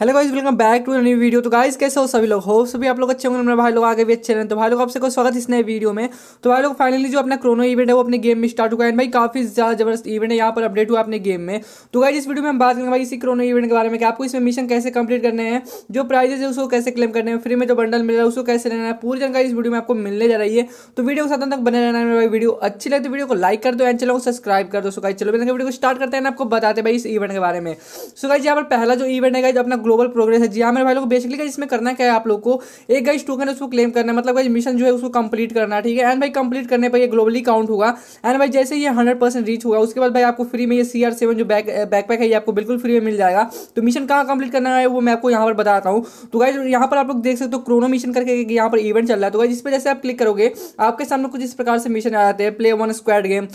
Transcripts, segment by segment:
hello guys welcome back to new video तो guys कैसे हो सभी लोग हो सभी आप लोग अच्छे होंगे मेरे भाई लोग आगे भी अच्छे रहे तो भाई लोग आपसे कोई स्वागत इस नए वीडियो में तो भाई लोग फाइनली जो अपना क्रोनो इवेंट है वो अपने गेम में स्टार्ट हुआ है भाई काफी ज़्यादा जबरदस्त इवेंट है यहाँ पर अपडेट हुआ अपने गेम में तो गाइज इस वीडियो में हम बात करेंगे भाई इसी क्रोनो इवेंट के बारे में कि आपको इसमें मिशन कैसे कंप्लीट करने हैं जो प्राइजेज है उसको कैसे क्लेम करने हैं फ्री में जो बंडल मिल रहा है उसको कैसे लेना है पूरी जानकारी इस वीडियो में आपको मिलने जा रही है तो वीडियो को साथ तक बने रहना है मेरे भाई वीडियो अच्छी लगती है वीडियो को लाइक कर दो एंड चैनल को सब्सक्राइब कर दो सो गाइज चलो वीडियो को स्टार्ट करते हैं आपको बताते भाई इस इवेंट के बारे में सो गाइज यहाँ पर पहला जो इवेंट है गाइज अपना ग्लोबल प्रोग्रेस है जी हाँ मेरे भाई लोग बेसिकली गाइस इसमें करना क्या है आप लोग को एक गाइस टोकन है उसको क्लेम करना मतलब गाइस मिशन जो है उसको कंप्लीट करना ठीक है एंड भाई कंप्लीट करने पर ये ग्लोबली काउंट होगा एंड भाई जैसे ये हंड्रेड रीच होगा उसके बाद भाई आपको फ्री में ये सी आर सेवन जो बैक बैकपैक eh, है ये आपको बिल्कुल फ्री में मिल जाएगा तो मिशन कहाँ कंप्लीट करना है वो मैं आपको यहाँ पर बताता हूँ तो गाइज यहाँ पर आप लोग देख सकते हो क्रोनो मिशन करके यहाँ पर इवेंट चल रहा है तो गाइज इस पर जैसे आप क्लिक करोगे आपके सामने कुछ इस प्रकार से मिशन आ जाते हैं play one squad game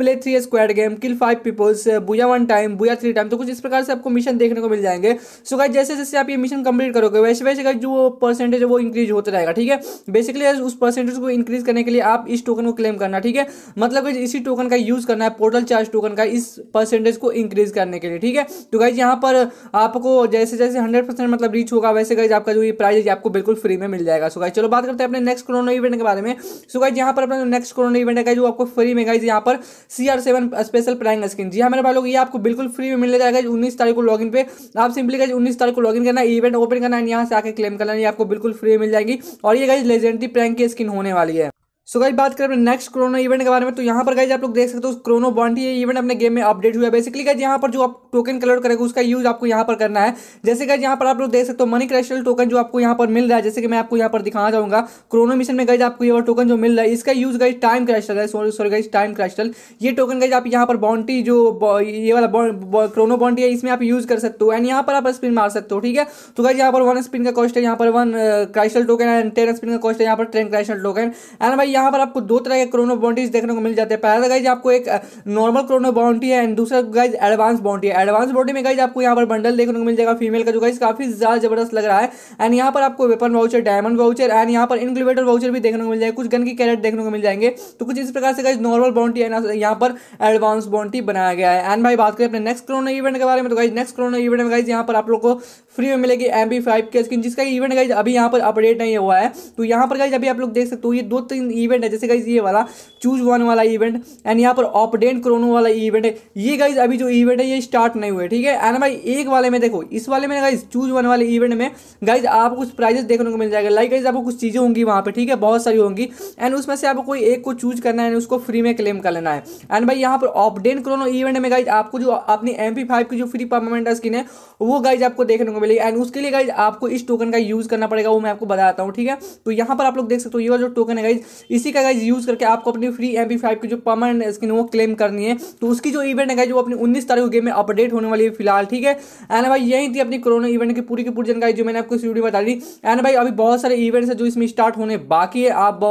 play three squad game kill five peoples booyah one time booyah three time तो कुछ इस प्रकार से आपको मिशन देखने को मिल जाएंगे सो गाइज जैसे जैसे आप ये मिशन कंप्लीट करोगे वैसे वैसे जो परसेंटेज है वो इंक्रीज होता रहेगा ठीक है बेसिकली उस परसेंटेज को इंक्रीज करने के लिए आप इस टोकन को क्लेम करना ठीक है मतलब इसी टोकन का यूज करना है पोर्टल चार्ज टोकन का इस परसेंटेज को इंक्रीज करने के लिए ठीक है तो गाइज यहाँ पर आपको जैसे जैसे हंड्रेड परसेंट मतलब रीच होगा वैसे गाइज आपका जो ये प्राइज है आपको बिल्कुल फ्री में मिल जाएगा सो गाइज चलो बात करते हैं अपने नेक्स्ट कोरोना इवेंट के बारे में सो गाइज यहाँ पर अपना नेक्स्ट कोरोना इवेंट है जो आपको फ्री में गाइज यहाँ पर सी आर सेवन स्पेशल प्राइंग स्किन जी हमारे हाँ, भाई लोग ये आपको बिल्कुल फ्री में मिल जाएगा उन्नीस तारीख को लॉगिन पे आप सिंपली गाइज उन्नीस तारीख को लॉगिन करना इवेंट ओपन करना यहाँ से आके क्लेम करना है आपको बिल्कुल फ्री मिल जाएगी और ये गाइज लेजेंडरी प्रैंक की स्क्रीन होने वाली है सो गाइज बात करें अपने नेक्स्ट क्रोनो इवेंट के बारे में तो यहाँ पर गाइज आप लोग देख सकते हो क्रोनो बॉन्टी ये इवेंट अपने गेम में अपडेट हुआ है बेसिकली गाइज यहाँ पर जो आप टोकन कलेक्ट करेगा उसका यूज आपको यहाँ पर करना है जैसे गाइज यहाँ पर आप लोग देख सकते हो मनी क्रेशल टोकन जो आपको यहाँ पर मिल रहा है जैसे कि मैं आपको यहाँ पर दिखाना चाहूंगा क्रोनो मिशन में गाइज आपको ये टोकन जो मिल रहा है इसका यूज गाइज टाइम क्रैशल है sorry sorry guys time crystal ये टोकन गाइज आप यहाँ पर बॉन्टी जो ये वाला क्रोनो बॉन्टी है इसमें आप यूज कर सकते हो एंड यहाँ पर आप स्पिन मार सकते हो ठीक है तो गाइज यहाँ पर वन स्पिन का कॉस्ट है यहाँ पर one crystal token and ten spin का कॉस्ट है यहाँ पर टेन क्राइशल टोकन एंड भाई यहाँ पर आपको दो तरह के क्रोनो बाउंड्रीज देखने को मिल जाते हैं पहला गाइज आपको एक नॉर्मल क्रोनो बाउंड्री है एंड दूसरा गाइज एडवांस बाउंड्री है एडवांस बाउंड्री में गाइज आपको यहाँ पर बंडल देखने को मिल जाएगा फीमेल का जो गाइज काफी ज्यादा जबरदस्त लग रहा है एंड यहाँ पर आपको weapon voucher diamond voucher and यहाँ पर इंक्लूवेटर वाउचर भी देखने को मिल जाएगा कुछ गन की कैरेट देखने को मिल जाएंगे तो कुछ इस प्रकार से गाइज नॉर्मल बाउंड्री है यहाँ पर एडवांस बाउंड्री बनाया गया है एंड भाई बात करें अपने नेक्स्ट क्रोनो इवेंट के बारे में तो गाइज नेक्स्ट क्रोनो इवेंट में गाइज यहाँ पर आप लोग को फ्री में मिलेगी एम बी फाइव के स्किन जिसका इवेंट गाइज अभी यहाँ पर अपडेट नहीं हुआ है तो यहाँ पर गाइज अभी आप लोग देख सकते हो ये दो तीन इवेंट है जैसे गाइज ये वाला चूज वन वाला इवेंट एंड यहाँ पर ऑपडेंट क्रोनो वाला इवेंट है ये गाइज अभी जो इवेंट है ये स्टार्ट नहीं हुए ठीक है एंड भाई एक वाले में देखो इस वाले में गाइज चूज वन वाले इवेंट में गाइज आपको कुछ प्राइजेस देखने को मिल जाएगा लाइक गाइज आपको कुछ चीज़ें होंगी वहाँ पर ठीक है बहुत सारी होंगी एंड उसमें से आपको कोई एक को चूज करना है उसको फ्री में क्लेम कर लेना है एंड भाई यहाँ पर ऑपडेंट क्रोनो इवेंट में गाइज आपको जो अपनी एम की जो फ्री परमानेंट स्किन है वो गाइज आपको देखने को मिलेगी एंड उसके लिए गाइज आपको इस टोकन का यूज़ करना पड़ेगा वो मैं आपको बताता हूँ ठीक है तो यहाँ पर आप लोग देख सकते हो ये जो टोकन है इसी का गाइज यूज़ करके आपको अपनी फ्री एम की जो परमानेंट स्किन वो क्लेम करनी है तो उसकी जो इवेंट है जो अपनी उन्नीस तारीख को गेम में अपडेट होने वाली है फिलहाल ठीक है एंड भाई यही थी अपनी कोरोना इवेंट की पूरी की पूरी जानकारी जो मैंने आपको इस वीडियो में बता दी एंड भाई अभी बहुत सारे इवेंट्स है जो इसमें स्टार्ट होने बाकी है आप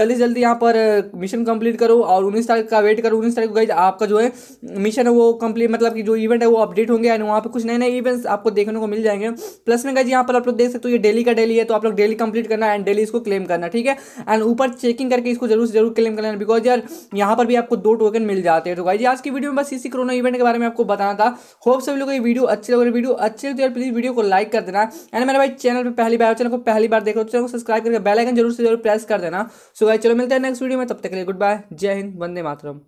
जल्दी जल्दी यहाँ पर मिशन कंप्लीट करो और उन्नीस तारीख का वेट करो उन्नीस तारीख को गाइज आपका जो है मिशन है वो कंप्लीट मतलब कि जो इवेंट है वो अपडेट होंगे एंड वहाँ पर कुछ नए नए इवेंट्स आपको देखने को मिल जाएंगे प्लस में गाइज यहाँ पर आप लोग देख सकते हो ये डेली का डेली है तो आप लोग डेली कंप्लीट करना एंड डेली इसको क्लेम करना ठीक है एंड ऊपर चेक स्टिकिंग करके इसको जरूर से जरूर क्लेम कर लेना बिकॉज यार यहाँ पर भी आपको दो टोकन मिल जाते हैं तो गाइज आज की वीडियो में बस इसी कोरोना इवेंट के बारे में आपको बताना था होप सभी लोग ये वीडियो अच्छे लगे वीडियो अच्छे लगे यार प्लीज वीडियो को लाइक कर देना एंड मेरे भाई चैनल पर पहली बार चैनल को पहली बार देखो चैनल तो को सब्सक्राइब करके बेलाइकन जरूर से जरूर प्रेस कर देना सो भाई चलो मिलते हैं नेक्स्ट वीडियो में तब तक के लिए गुड बाय जय हिंद वंदे मातरम